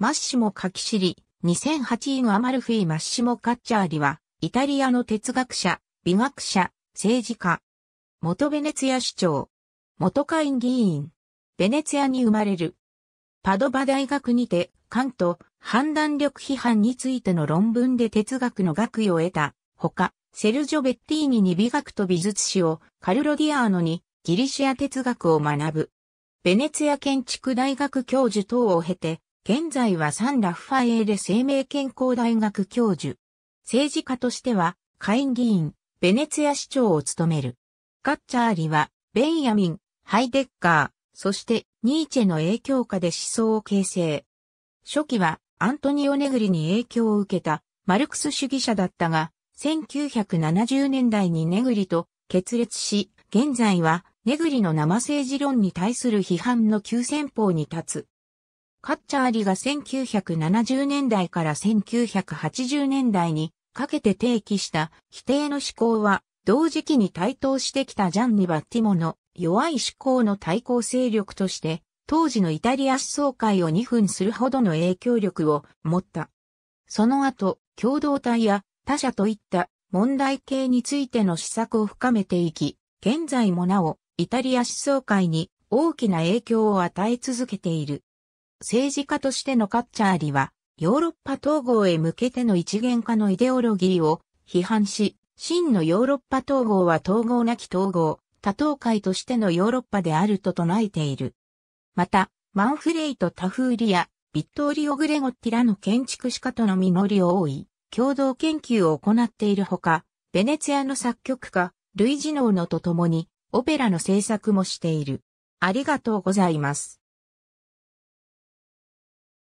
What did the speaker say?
マッシモ・カキシリ、2008イン・アマルフィ・マッシモ・カッチャーリは、イタリアの哲学者、美学者、政治家。元ベネツィア市長。元会議員。ベネツィアに生まれる。パドバ大学にて、カント、判断力批判についての論文で哲学の学位を得た。ほか、セルジョ・ベッティーニに美学と美術史を、カルロディアーノにギリシア哲学を学ぶ。ベネツィア建築大学教授等を経て、現在はサン・ラファエーレ生命健康大学教授。政治家としては、下院議員、ベネツィア市長を務める。ガッチャーリは、ベンヤミン、ハイデッカー、そしてニーチェの影響下で思想を形成。初期はアントニオ・ネグリに影響を受けたマルクス主義者だったが、1970年代にネグリと決裂し、現在はネグリの生政治論に対する批判の急先鋒に立つカッチャーリが1970年代から1980年代にかけて提起した否定の思考は同時期に台頭してきたジャンニ・バッティモの弱い思考の対抗勢力として当時のイタリア思想界を2分するほどの影響力を持った。その後、共同体や他者といった問題系についての施策を深めていき、現在もなおイタリア思想界に大きな影響を与え続けている。政治家としてのカッチャーリは、ヨーロッパ統合へ向けての一元化のイデオロギーを批判し、真のヨーロッパ統合は統合なき統合、多党会としてのヨーロッパであると唱えている。また、マンフレイト・タフーリア、ビットーリオ・グレゴッティらの建築士家との実りを多い、共同研究を行っているほか、ベネツィアの作曲家、ルイジノーノと共に、オペラの制作もしている。ありがとうございます。